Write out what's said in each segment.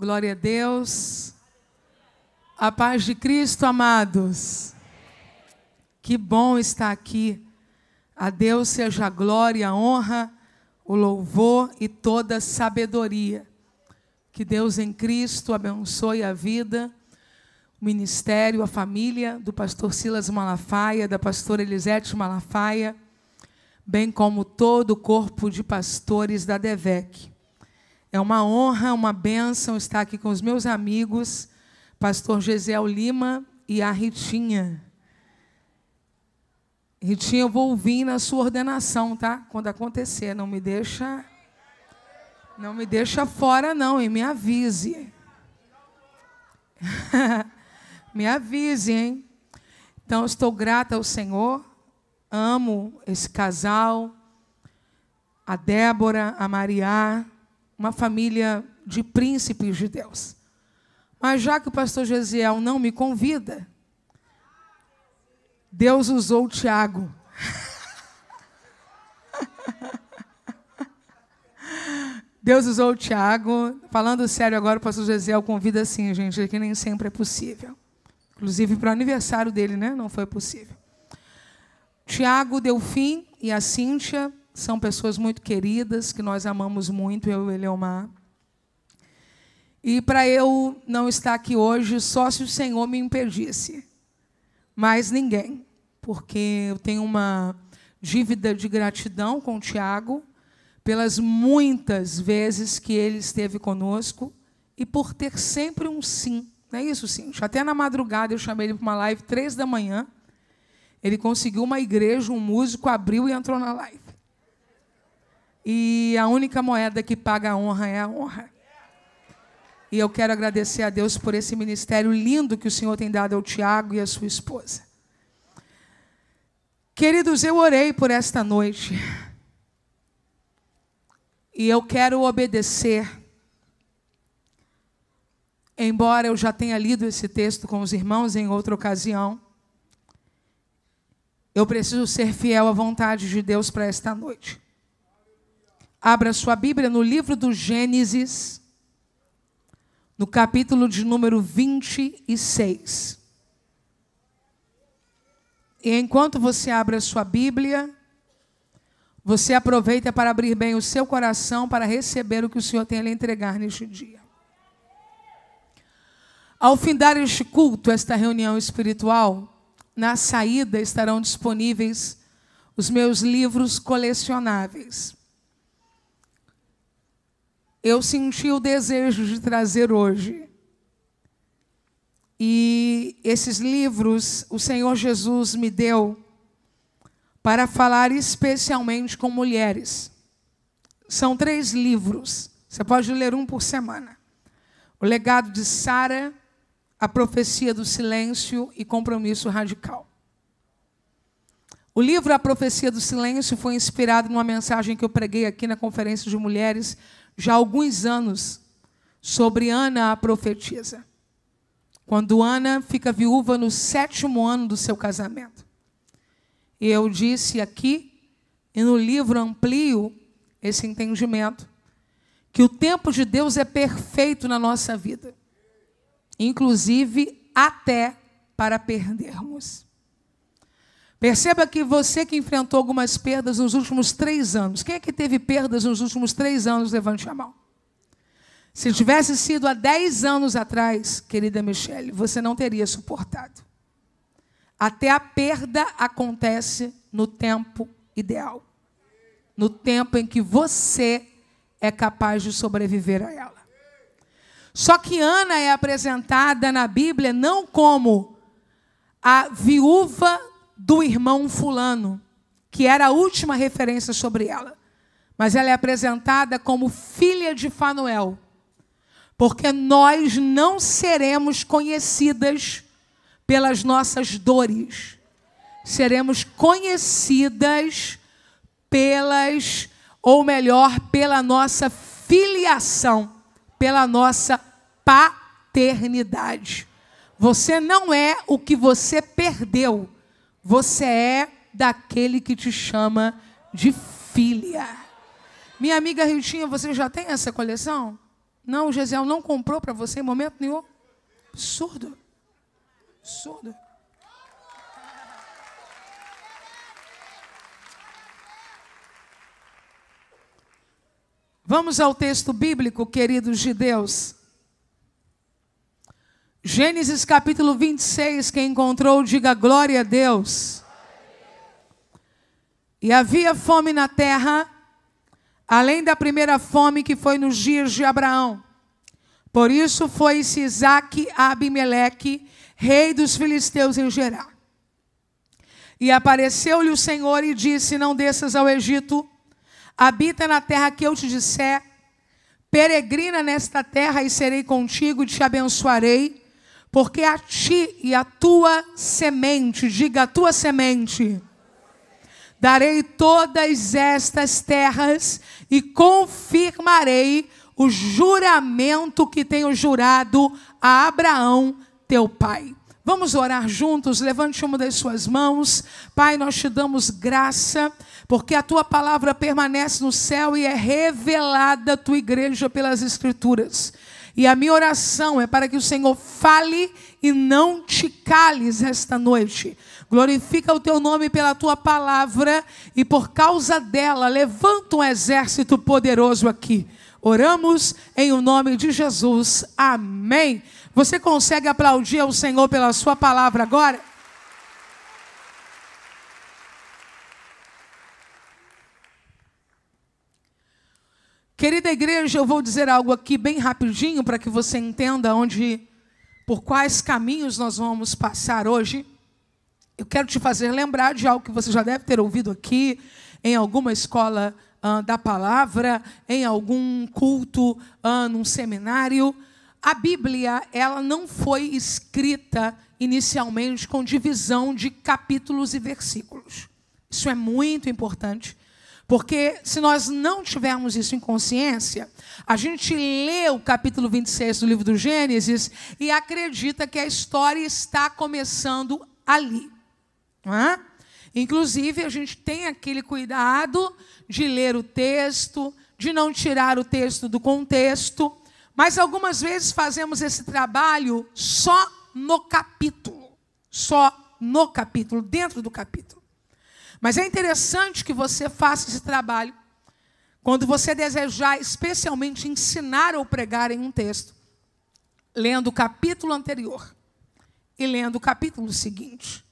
Glória a Deus. A paz de Cristo, amados. Que bom estar aqui. A Deus seja a glória, a honra, o louvor e toda a sabedoria. Que Deus em Cristo abençoe a vida, o ministério, a família do pastor Silas Malafaia, da pastora Elisete Malafaia, bem como todo o corpo de pastores da DEVEC. É uma honra, uma bênção estar aqui com os meus amigos, pastor Gesiel Lima e a Ritinha. Ritinha, eu vou vir na sua ordenação, tá? Quando acontecer, não me deixa não me deixa fora não e me avise. me avise, hein? Então estou grata ao Senhor, amo esse casal, a Débora, a Maria, uma família de príncipes Deus. Mas já que o pastor Gesiel não me convida, Deus usou o Tiago. Deus usou o Tiago. Falando sério agora, o pastor Gesiel convida sim, gente, é que nem sempre é possível. Inclusive para o aniversário dele, né? Não foi possível. Tiago deu fim e a Cíntia são pessoas muito queridas, que nós amamos muito, eu e Eleomar. E para eu não estar aqui hoje, só se o Senhor me impedisse. Mas ninguém, porque eu tenho uma dívida de gratidão com o Tiago pelas muitas vezes que ele esteve conosco e por ter sempre um sim. Não é isso, sim? Até na madrugada eu chamei ele para uma live, três da manhã. Ele conseguiu uma igreja, um músico, abriu e entrou na live. E a única moeda que paga a honra é a honra. E eu quero agradecer a Deus por esse ministério lindo que o Senhor tem dado ao Tiago e à sua esposa. Queridos, eu orei por esta noite. E eu quero obedecer. Embora eu já tenha lido esse texto com os irmãos em outra ocasião, eu preciso ser fiel à vontade de Deus para esta noite. Abra sua Bíblia no livro do Gênesis, no capítulo de número 26. E enquanto você abre a sua Bíblia, você aproveita para abrir bem o seu coração para receber o que o Senhor tem a lhe entregar neste dia. Ao findar este culto, esta reunião espiritual, na saída estarão disponíveis os meus livros colecionáveis eu senti o desejo de trazer hoje. E esses livros o Senhor Jesus me deu para falar especialmente com mulheres. São três livros, você pode ler um por semana: O Legado de Sara, A Profecia do Silêncio e Compromisso Radical. O livro A Profecia do Silêncio foi inspirado numa mensagem que eu preguei aqui na Conferência de Mulheres já há alguns anos sobre Ana, a profetisa. Quando Ana fica viúva no sétimo ano do seu casamento. E eu disse aqui, e no livro amplio esse entendimento, que o tempo de Deus é perfeito na nossa vida, inclusive até para perdermos. Perceba que você que enfrentou algumas perdas nos últimos três anos, quem é que teve perdas nos últimos três anos? Levante a mão. Se tivesse sido há dez anos atrás, querida Michelle, você não teria suportado. Até a perda acontece no tempo ideal no tempo em que você é capaz de sobreviver a ela. Só que Ana é apresentada na Bíblia não como a viúva do irmão Fulano, que era a última referência sobre ela. Mas ela é apresentada como filha de Fanuel, porque nós não seremos conhecidas pelas nossas dores, seremos conhecidas pelas, ou melhor, pela nossa filiação, pela nossa paternidade. Você não é o que você perdeu. Você é daquele que te chama de filha. Minha amiga Ritinha, você já tem essa coleção? Não, o Gesiel não comprou para você em momento nenhum. Absurdo. Absurdo. Vamos ao texto bíblico, queridos de Deus. Gênesis capítulo 26, quem encontrou, diga glória a Deus. E havia fome na terra, além da primeira fome que foi nos dias de Abraão. Por isso foi-se Isaac a Abimeleque, rei dos filisteus em Gerá. E apareceu-lhe o Senhor e disse: Não desças ao Egito, habita na terra que eu te disser, peregrina nesta terra e serei contigo, e te abençoarei porque a ti e a tua semente, diga a tua semente, darei todas estas terras e confirmarei o juramento que tenho jurado a Abraão, teu pai. Vamos orar juntos, levante uma das suas mãos. Pai, nós te damos graça, porque a tua palavra permanece no céu e é revelada à tua igreja pelas Escrituras. E a minha oração é para que o Senhor fale e não te cales esta noite. Glorifica o teu nome pela tua palavra e por causa dela levanta um exército poderoso aqui. Oramos em o nome de Jesus. Amém. Você consegue aplaudir ao Senhor pela sua palavra agora? Querida igreja, eu vou dizer algo aqui bem rapidinho para que você entenda onde, por quais caminhos nós vamos passar hoje. Eu quero te fazer lembrar de algo que você já deve ter ouvido aqui em alguma escola ah, da palavra, em algum culto, ah, num seminário. A Bíblia, ela não foi escrita inicialmente com divisão de capítulos e versículos. Isso é muito importante. Porque se nós não tivermos isso em consciência, a gente lê o capítulo 26 do livro do Gênesis e acredita que a história está começando ali. É? Inclusive, a gente tem aquele cuidado de ler o texto, de não tirar o texto do contexto, mas algumas vezes fazemos esse trabalho só no capítulo, só no capítulo, dentro do capítulo. Mas é interessante que você faça esse trabalho quando você desejar especialmente ensinar ou pregar em um texto, lendo o capítulo anterior e lendo o capítulo seguinte,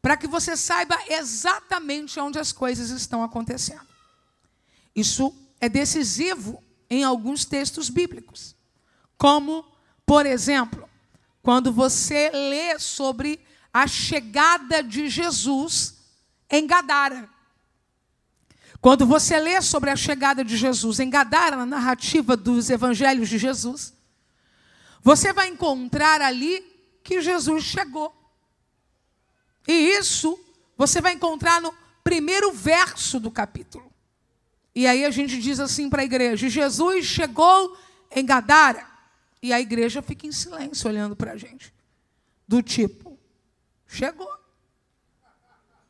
para que você saiba exatamente onde as coisas estão acontecendo. Isso é decisivo em alguns textos bíblicos, como, por exemplo, quando você lê sobre a chegada de Jesus em Gadara. Quando você lê sobre a chegada de Jesus em Gadara, na narrativa dos evangelhos de Jesus, você vai encontrar ali que Jesus chegou. E isso você vai encontrar no primeiro verso do capítulo. E aí a gente diz assim para a igreja: Jesus chegou em Gadara. E a igreja fica em silêncio olhando para a gente. Do tipo, chegou.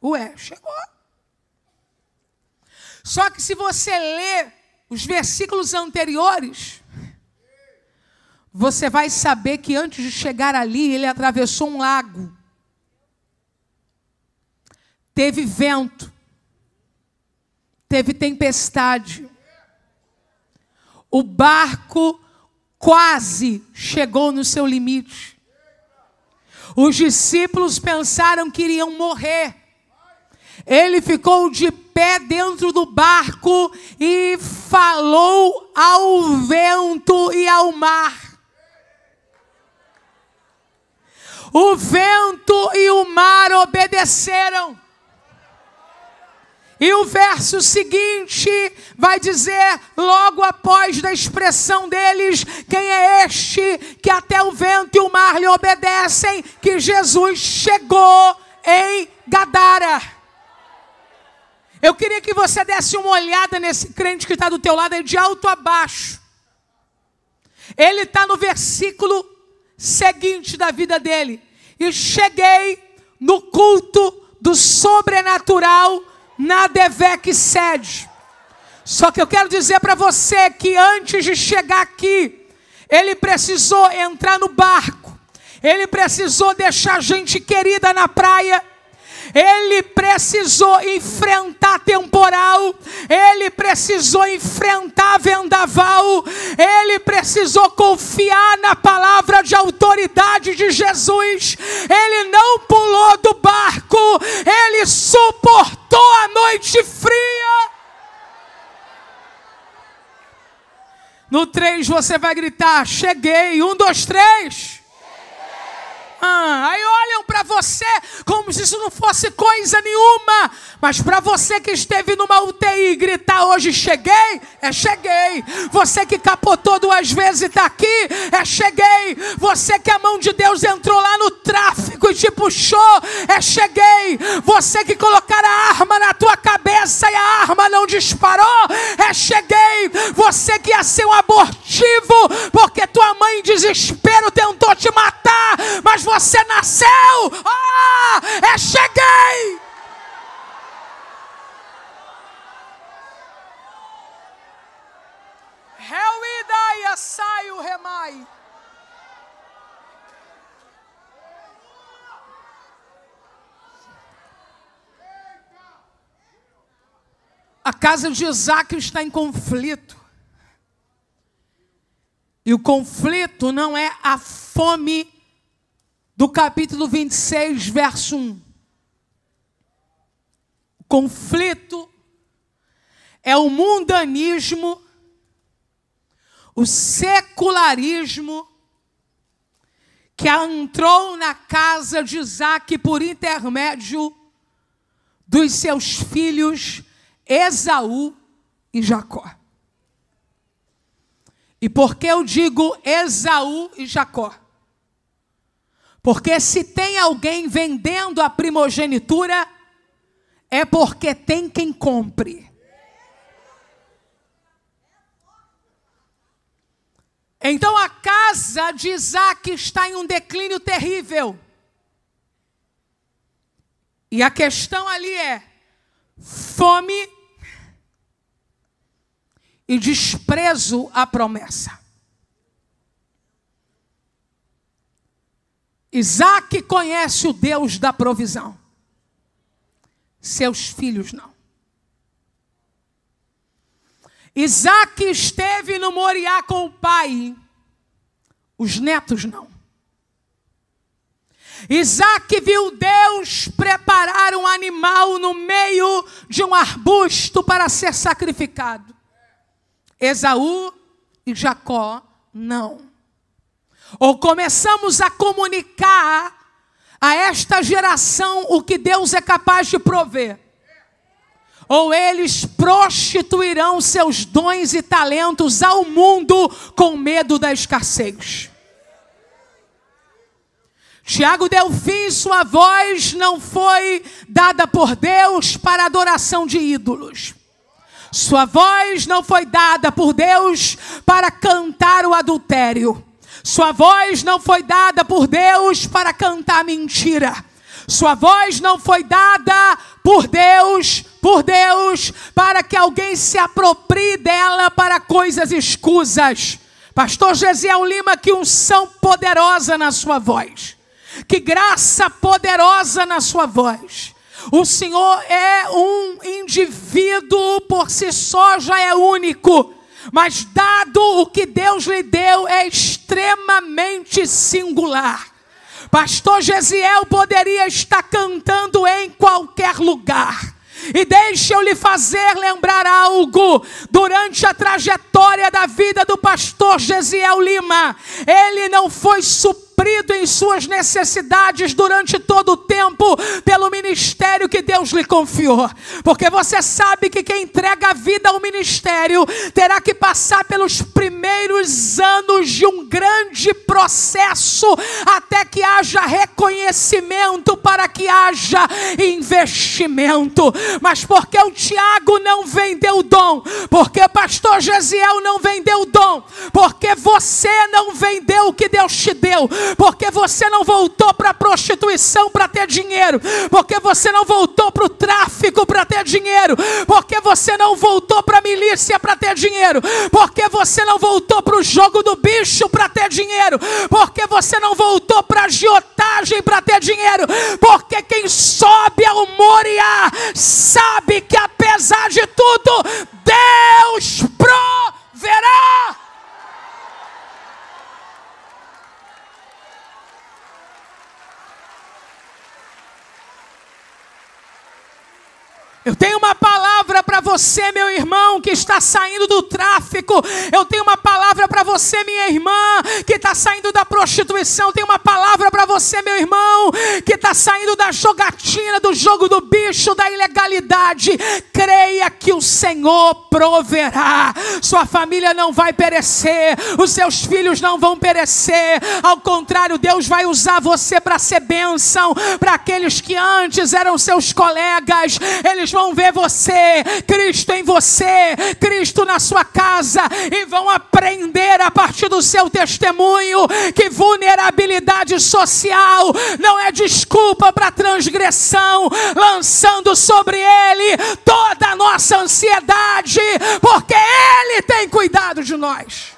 Ué, chegou. Só que se você ler os versículos anteriores, você vai saber que antes de chegar ali, ele atravessou um lago. Teve vento. Teve tempestade. O barco quase chegou no seu limite. Os discípulos pensaram que iriam morrer. Ele ficou de pé dentro do barco e falou ao vento e ao mar. O vento e o mar obedeceram. E o verso seguinte vai dizer, logo após da expressão deles, quem é este que até o vento e o mar lhe obedecem, que Jesus chegou em Gadara. Eu queria que você desse uma olhada nesse crente que está do teu lado, é de alto a baixo. Ele está no versículo seguinte da vida dele. E cheguei no culto do sobrenatural na Devec sede. Só que eu quero dizer para você que antes de chegar aqui, ele precisou entrar no barco, ele precisou deixar gente querida na praia, ele precisou enfrentar temporal, ele precisou enfrentar vendaval, ele precisou confiar na palavra de autoridade de Jesus, ele não pulou do barco, ele suportou a noite fria. No três você vai gritar: Cheguei, um, dois, três. Ah, aí olham para você como se isso não fosse coisa nenhuma. Mas para você que esteve numa UTI e gritar hoje cheguei, é cheguei. Você que capotou duas vezes e está aqui, é cheguei. Você que a mão de Deus entrou lá no tráfico e te puxou, é cheguei. Você que colocaram a arma na tua cabeça e a arma não disparou, é cheguei. Você que ia ser um abortivo porque tua mãe em desespero tentou te matar, mas você nasceu. Ah, é cheguei. sai o remai. A casa de Isaac está em conflito. E o conflito não é a fome do capítulo 26, verso 1. O conflito é o mundanismo, o secularismo que entrou na casa de Isaac por intermédio dos seus filhos Esaú e Jacó. E por que eu digo Esaú e Jacó? Porque se tem alguém vendendo a primogenitura, é porque tem quem compre. Então a casa de Isaac está em um declínio terrível. E a questão ali é fome e desprezo à promessa. Isaac conhece o Deus da provisão, seus filhos não. Isaac esteve no Moriá com o pai, os netos não. Isaac viu Deus preparar um animal no meio de um arbusto para ser sacrificado. Esaú e Jacó não ou começamos a comunicar a esta geração o que Deus é capaz de prover, ou eles prostituirão seus dons e talentos ao mundo com medo da escassez. Tiago fim, sua voz não foi dada por Deus para adoração de ídolos. Sua voz não foi dada por Deus para cantar o adultério. Sua voz não foi dada por Deus para cantar mentira. Sua voz não foi dada por Deus, por Deus, para que alguém se aproprie dela para coisas escusas. Pastor Gesiel Lima, que unção poderosa na sua voz. Que graça poderosa na sua voz. O Senhor é um indivíduo por si só já é único mas, dado o que Deus lhe deu, é extremamente singular. Pastor Gesiel poderia estar cantando em qualquer lugar. E deixe eu lhe fazer lembrar algo. Durante a trajetória da vida do pastor Gesiel Lima, ele não foi suportado suprido em suas necessidades durante todo o tempo pelo ministério que Deus lhe confiou. Porque você sabe que quem entrega a vida ao ministério terá que passar pelos primeiros anos de um grande processo até que haja reconhecimento, para que haja investimento. Mas porque o Tiago não vendeu o dom, porque o pastor Gesiel não vendeu o dom, porque você não vendeu o que Deus te deu, porque você não voltou para a prostituição para ter dinheiro, porque você não voltou para o tráfico para ter dinheiro, porque você não voltou para a milícia para ter dinheiro, porque você não voltou para o jogo do bicho para ter dinheiro, porque você não voltou para a giotagem para ter dinheiro, porque quem sobe ao Moriá sabe que apesar de tudo, Deus proverá. Eu tenho uma palavra para você, meu irmão, que está saindo do tráfico. Eu tenho uma palavra para você, minha irmã, que está saindo da prostituição. Eu tenho uma palavra para você, meu irmão, que está saindo da jogatina, do jogo do bicho, da ilegalidade. Creia que o Senhor proverá. Sua família não vai perecer, os seus filhos não vão perecer. Ao contrário, Deus vai usar você para ser bênção para aqueles que antes eram seus colegas. Eles vão vão ver você, Cristo em você, Cristo na sua casa, e vão aprender a partir do seu testemunho que vulnerabilidade social não é desculpa para transgressão, lançando sobre ele toda a nossa ansiedade, porque ele tem cuidado de nós.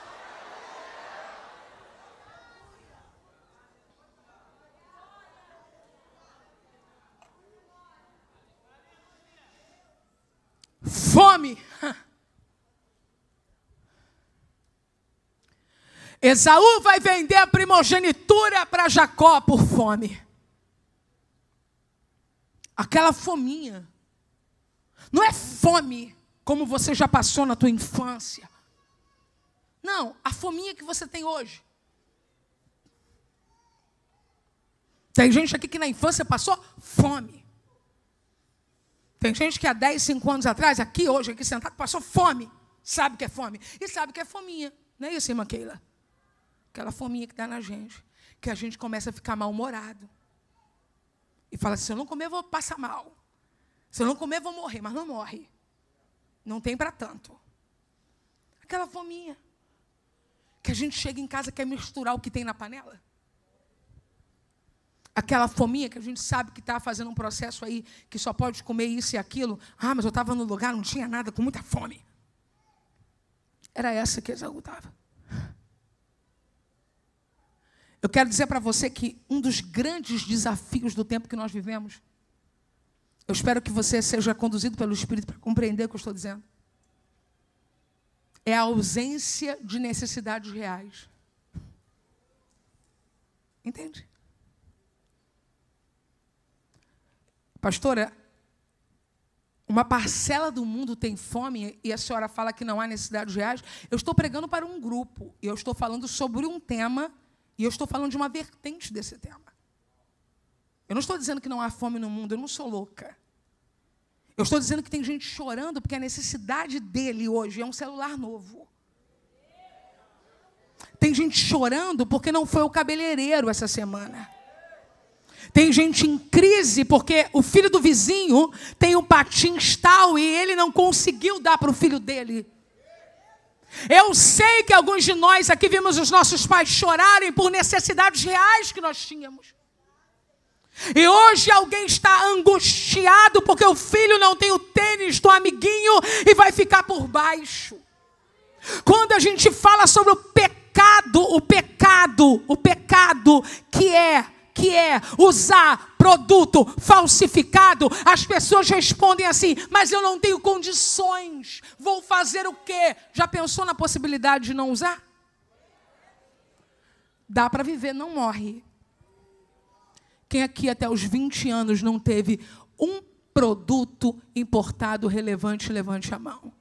fome. Esaú vai vender a primogenitura para Jacó por fome. Aquela fominha. Não é fome como você já passou na tua infância. Não, a fominha que você tem hoje. Tem gente aqui que na infância passou fome. Tem gente que há 10, 5 anos atrás, aqui hoje, aqui sentado, passou fome. Sabe que é fome. E sabe que é fominha. Não é isso, irmã Keila? Aquela fominha que dá na gente. Que a gente começa a ficar mal-humorado. E fala assim, se eu não comer, eu vou passar mal. Se eu não comer, eu vou morrer. Mas não morre. Não tem para tanto. Aquela fominha. Que a gente chega em casa e quer misturar o que tem na panela aquela fominha que a gente sabe que está fazendo um processo aí que só pode comer isso e aquilo. Ah, mas eu estava no lugar, não tinha nada, com muita fome. Era essa que Esaú estava. Eu quero dizer para você que um dos grandes desafios do tempo que nós vivemos, eu espero que você seja conduzido pelo Espírito para compreender o que eu estou dizendo, é a ausência de necessidades reais. Entende? Pastora, é, uma parcela do mundo tem fome e a senhora fala que não há necessidades reais. Eu estou pregando para um grupo, eu estou falando sobre um tema e eu estou falando de uma vertente desse tema. Eu não estou dizendo que não há fome no mundo, eu não sou louca. Eu estou dizendo que tem gente chorando porque a necessidade dele hoje é um celular novo. Tem gente chorando porque não foi o cabeleireiro essa semana. Tem gente em crise porque o filho do vizinho tem um patins tal e ele não conseguiu dar para o filho dele. Eu sei que alguns de nós aqui vimos os nossos pais chorarem por necessidades reais que nós tínhamos. E hoje alguém está angustiado porque o filho não tem o tênis do amiguinho e vai ficar por baixo. Quando a gente fala sobre o pecado, o pecado, o pecado que é que é usar produto falsificado, as pessoas respondem assim: mas eu não tenho condições, vou fazer o quê? Já pensou na possibilidade de não usar? Dá para viver, não morre. Quem aqui até os 20 anos não teve um produto importado relevante, levante a mão.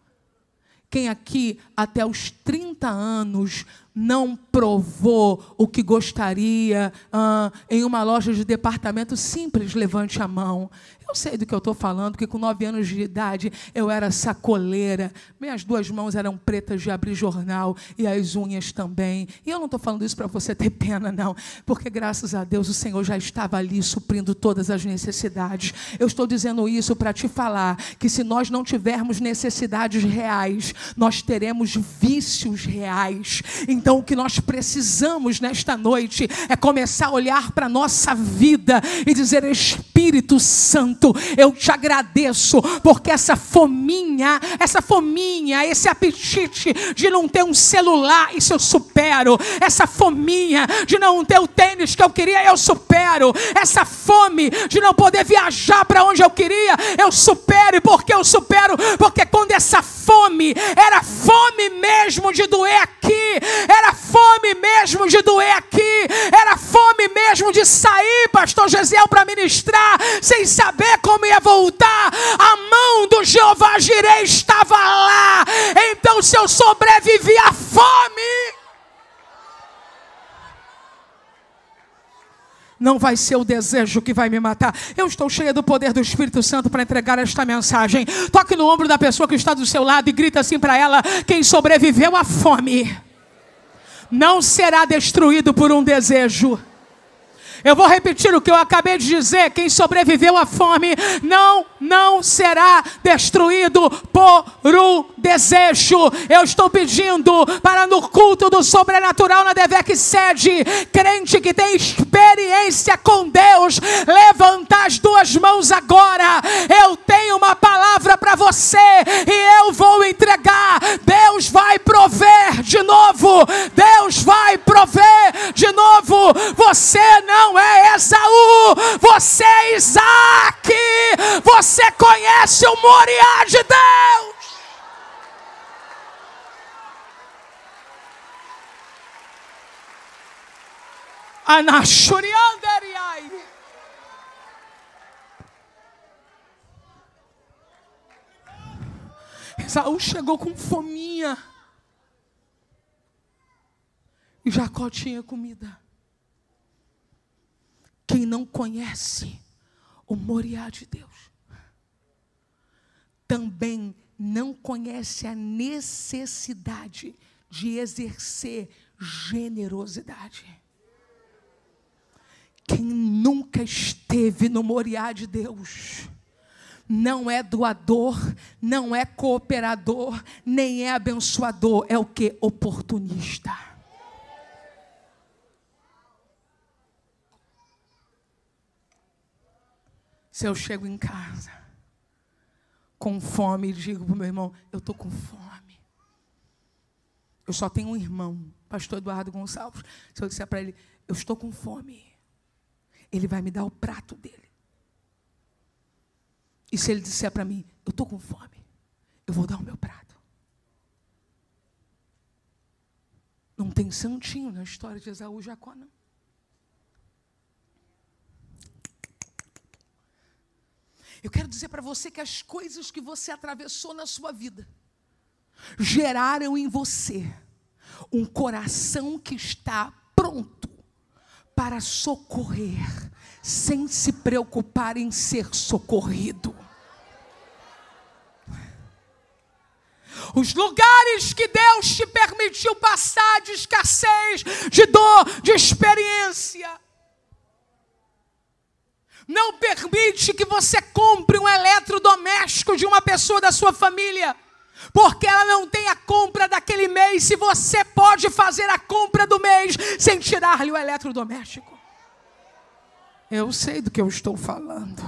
Quem aqui até os 30 anos não provou o que gostaria ah, em uma loja de departamento simples, levante a mão. Eu sei do que eu estou falando, porque com nove anos de idade eu era sacoleira, minhas duas mãos eram pretas de abrir jornal e as unhas também. E eu não estou falando isso para você ter pena, não, porque graças a Deus o Senhor já estava ali suprindo todas as necessidades. Eu estou dizendo isso para te falar que se nós não tivermos necessidades reais, nós teremos vícios reais. Então, então, o que nós precisamos nesta noite é começar a olhar para a nossa vida e dizer: Espírito Santo, eu te agradeço, porque essa fominha, essa fominha, esse apetite de não ter um celular, isso eu supero, essa fominha de não ter o tênis que eu queria, eu supero, essa fome de não poder viajar para onde eu queria, eu supero, e porque eu supero? Porque quando essa fome era fome mesmo de doer aqui, era fome mesmo de doer aqui, era fome mesmo de sair, pastor Gesiel, para ministrar, sem saber como ia voltar. A mão do Jeová Jirei estava lá. Então, se eu sobrevivi à fome, não vai ser o desejo que vai me matar. Eu estou cheia do poder do Espírito Santo para entregar esta mensagem. Toque no ombro da pessoa que está do seu lado e grita assim para ela: quem sobreviveu à fome não será destruído por um desejo. Eu vou repetir o que eu acabei de dizer: quem sobreviveu à fome não, não será destruído por um desejo. Eu estou pedindo para no culto do sobrenatural na DVEC sede, crente que tem experiência com Deus, levantar as duas mãos agora. Eu tenho uma palavra para você e eu vou entregar. Deus vai prover de novo. Deus vai prover de novo. Você não é Esaú, você é Isaac. Você conhece o Moriá de Deus. Anachorialderiai. Esaú chegou com fominha. E Jacó tinha comida. Quem não conhece o Moriá de Deus, também não conhece a necessidade de exercer generosidade. Quem nunca esteve no Moriá de Deus não é doador, não é cooperador, nem é abençoador, é o que? Oportunista. Se eu chego em casa com fome e digo para o meu irmão, eu estou com fome. Eu só tenho um irmão, pastor Eduardo Gonçalves. Se eu disser para ele, eu estou com fome ele vai me dar o prato dele. E se ele disser para mim, eu estou com fome, eu vou dar o meu prato. Não tem santinho na história de Esaú e Jacó, não. Eu quero dizer para você que as coisas que você atravessou na sua vida geraram em você um coração que está pronto para socorrer, sem se preocupar em ser socorrido. Os lugares que Deus te permitiu passar de escassez, de dor, de experiência. Não permite que você compre um eletrodoméstico de uma pessoa da sua família porque ela não tem a compra daquele mês, se você pode fazer a compra do mês sem tirar-lhe o eletrodoméstico. Eu sei do que eu estou falando.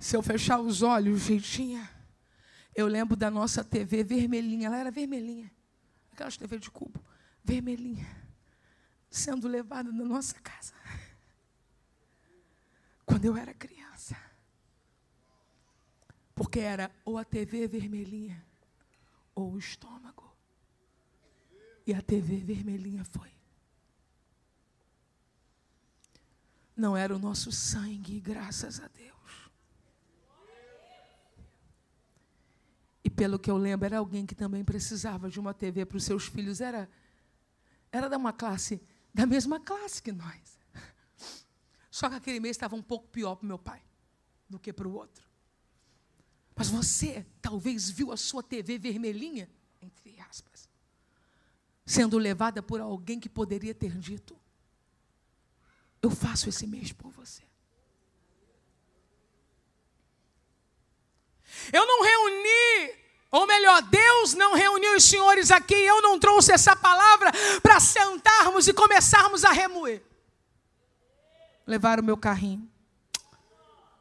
Se eu fechar os olhos, jeitinha, eu lembro da nossa TV vermelhinha, ela era vermelhinha, aquelas TV de cubo, vermelhinha, sendo levada da nossa casa quando eu era criança. Porque era ou a TV vermelhinha ou o estômago. E a TV vermelhinha foi. Não era o nosso sangue, graças a Deus. E pelo que eu lembro, era alguém que também precisava de uma TV para os seus filhos. Era, era da uma classe, da mesma classe que nós. Só que aquele mês estava um pouco pior para o meu pai do que para o outro. Mas você talvez viu a sua TV vermelhinha, entre aspas, sendo levada por alguém que poderia ter dito: Eu faço esse mês por você. Eu não reuni, ou melhor, Deus não reuniu os senhores aqui, eu não trouxe essa palavra para sentarmos e começarmos a remoer levaram o meu carrinho.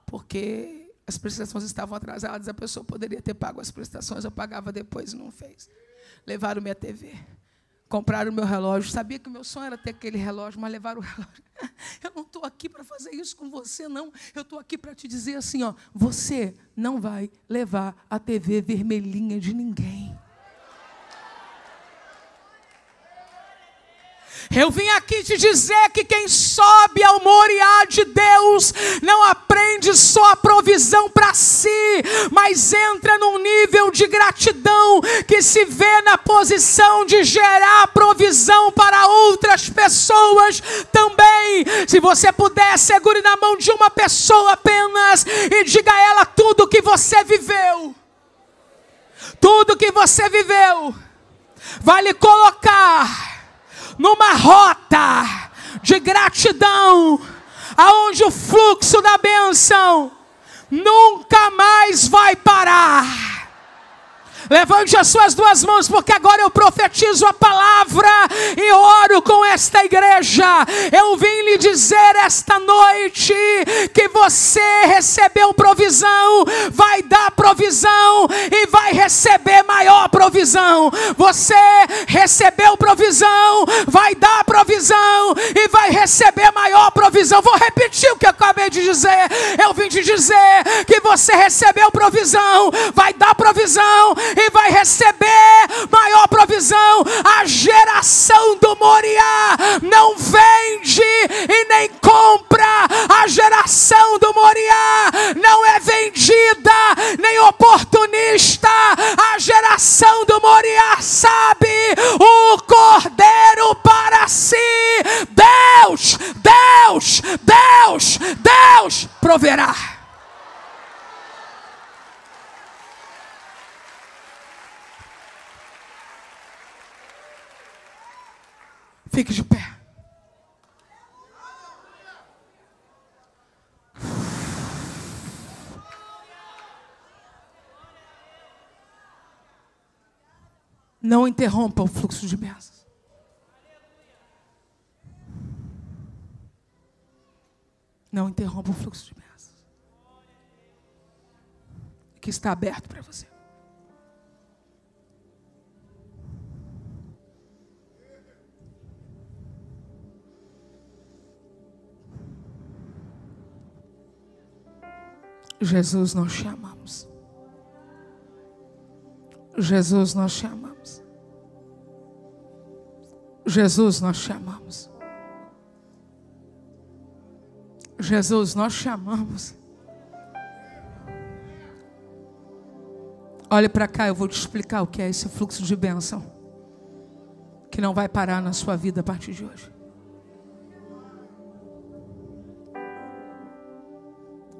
Porque as prestações estavam atrasadas, a pessoa poderia ter pago as prestações, eu pagava depois e não fez. Levaram minha TV, compraram meu relógio. Sabia que o meu sonho era ter aquele relógio, mas levaram o relógio. Eu não estou aqui para fazer isso com você, não. Eu estou aqui para te dizer assim: ó, você não vai levar a TV vermelhinha de ninguém. Eu vim aqui te dizer que quem sobe ao Moriá de Deus não aprende só a provisão para si, mas entra num nível de gratidão que se vê na posição de gerar provisão para outras pessoas também. Se você puder, segure na mão de uma pessoa apenas e diga a ela tudo o que você viveu. Tudo que você viveu, vale colocar numa rota de gratidão, aonde o fluxo da bênção nunca mais vai parar. Levante as suas duas mãos, porque agora eu profetizo a palavra e oro com esta igreja. Eu vim lhe dizer esta noite que você recebeu provisão, vai dar provisão e vai receber maior provisão. Você recebeu provisão, vai dar provisão e vai receber maior provisão. Vou repetir o que veio te dizer, eu vim te dizer que você recebeu provisão, vai dar provisão e vai receber maior provisão. A geração do Moriá não vende e nem compra. A geração do Moriá não é vendida nem oportunista. A geração do Moriá sabe o cordeiro Deus, Deus, Deus, Deus proverá. Fique de pé. Não interrompa o fluxo de bênçãos. Não interrompa o fluxo de bênçãos que está aberto para você. Jesus, nós te amamos. Jesus, nós te amamos. Jesus, nós te amamos. Jesus, nós chamamos. Olhe para cá, eu vou te explicar o que é esse fluxo de bênção que não vai parar na sua vida a partir de hoje.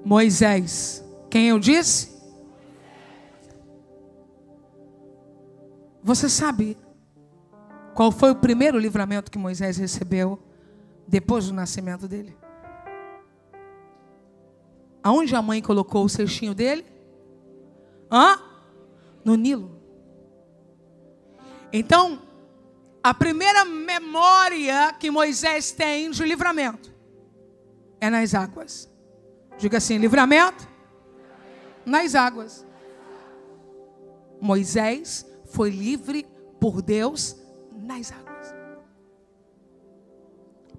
Moisés, quem eu disse? Você sabe qual foi o primeiro livramento que Moisés recebeu depois do nascimento dele? Aonde a mãe colocou o cestinho dele? Hã? No Nilo. Então, a primeira memória que Moisés tem de livramento é nas águas. Diga assim: livramento nas águas. Moisés foi livre por Deus nas águas.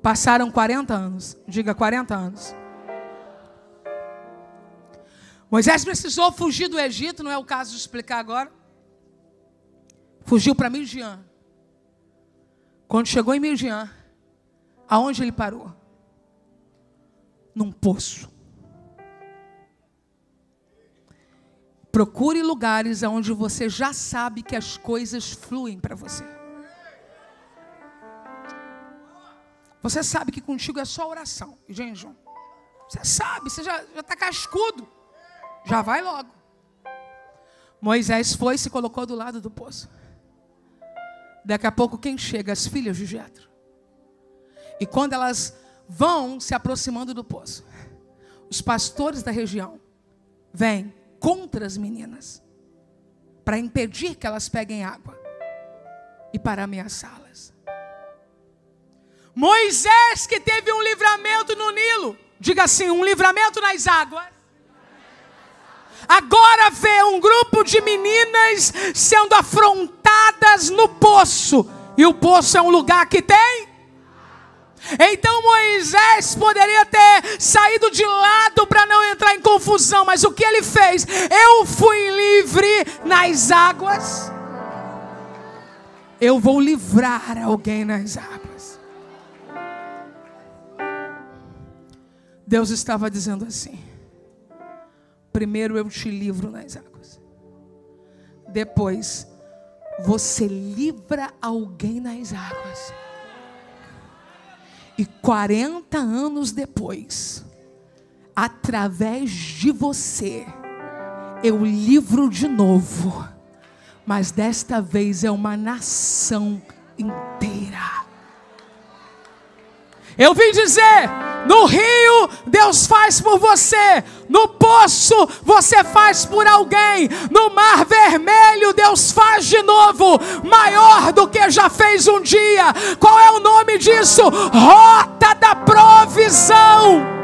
Passaram 40 anos. Diga 40 anos. Moisés precisou fugir do Egito, não é o caso de explicar agora. Fugiu para Midian. Quando chegou em Midian, aonde ele parou? Num poço. Procure lugares onde você já sabe que as coisas fluem para você. Você sabe que contigo é só oração e jejum. Você sabe, você já está cascudo. Já vai logo. Moisés foi e se colocou do lado do poço. Daqui a pouco quem chega? As filhas de Jetro. E quando elas vão se aproximando do poço, os pastores da região vêm contra as meninas para impedir que elas peguem água e para ameaçá-las. Moisés que teve um livramento no Nilo, diga assim, um livramento nas águas agora vê um grupo de meninas sendo afrontadas no poço, e o poço é um lugar que tem. Então Moisés poderia ter saído de lado para não entrar em confusão, mas o que ele fez? Eu fui livre nas águas, eu vou livrar alguém nas águas. Deus estava dizendo assim. Primeiro eu te livro nas águas. Depois, você livra alguém nas águas. E 40 anos depois, através de você, eu livro de novo. Mas desta vez é uma nação inteira. Eu vim dizer: no rio, Deus faz por você. No poço, você faz por alguém. No mar vermelho, Deus faz de novo. Maior do que já fez um dia. Qual é o nome disso? Rota da provisão.